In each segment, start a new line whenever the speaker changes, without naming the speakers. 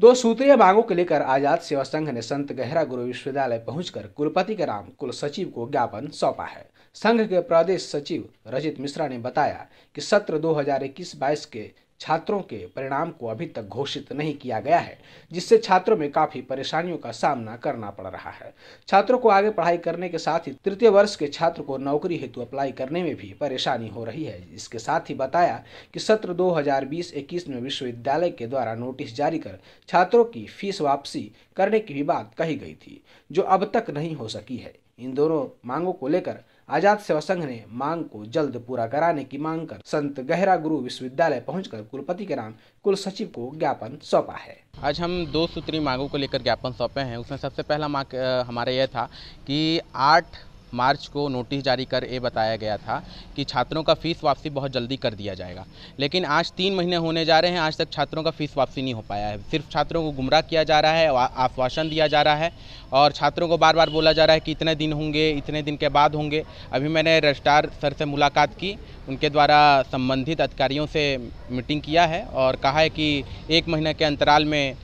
दो सूत्रीय मांगों को लेकर आजाद सेवा संघ ने संत गहरा गुरु विश्वविद्यालय पहुंचकर कुलपति के नाम कुल सचिव को ज्ञापन सौंपा है संघ के प्रदेश सचिव रजित मिश्रा ने बताया कि सत्र 2021-22 के छात्रों के परिणाम को अभी तक घोषित नहीं किया गया है जिससे छात्रों में काफी परेशानियों का सामना करना पड़ रहा है छात्रों को आगे पढ़ाई करने के साथ ही तृतीय वर्ष के छात्र को नौकरी हेतु अप्लाई करने में भी परेशानी हो रही है इसके साथ ही बताया कि सत्र 2020-21 में विश्वविद्यालय के द्वारा नोटिस जारी कर छात्रों की फीस वापसी करने की भी बात कही गई थी जो अब तक नहीं हो सकी है इन दोनों मांगों को लेकर आजाद सेवा संघ ने मांग को जल्द पूरा कराने की मांग कर संत गहरा गुरु विश्वविद्यालय पहुंचकर कुलपति के नाम कुल सचिव को ज्ञापन सौंपा है
आज हम दो सूत्री मांगों को लेकर ज्ञापन सौंपे हैं उसमें सबसे पहला मांग हमारा यह था कि आठ मार्च को नोटिस जारी कर ये बताया गया था कि छात्रों का फीस वापसी बहुत जल्दी कर दिया जाएगा लेकिन आज तीन महीने होने जा रहे हैं आज तक छात्रों का फीस वापसी नहीं हो पाया है सिर्फ छात्रों को गुमराह किया जा रहा है आश्वासन दिया जा रहा है और छात्रों को बार बार बोला जा रहा है कि इतने दिन होंगे इतने दिन के बाद होंगे अभी मैंने रजिस्ट्रार सर से मुलाकात की उनके द्वारा संबंधित अधिकारियों से मीटिंग किया है और कहा है कि एक महीने के अंतराल में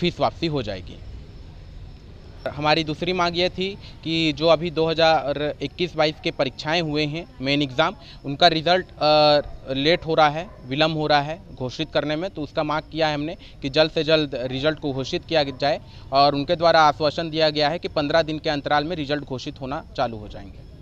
फीस वापसी हो जाएगी हमारी दूसरी मांग ये थी कि जो अभी 2021-22 के परीक्षाएं हुए हैं मेन एग्ज़ाम उनका रिज़ल्ट लेट हो रहा है विलम्ब हो रहा है घोषित करने में तो उसका मांग किया है हमने कि जल्द से जल्द रिज़ल्ट को घोषित किया जाए और उनके द्वारा आश्वासन दिया गया है कि पंद्रह दिन के अंतराल में रिज़ल्ट घोषित होना चालू हो जाएंगे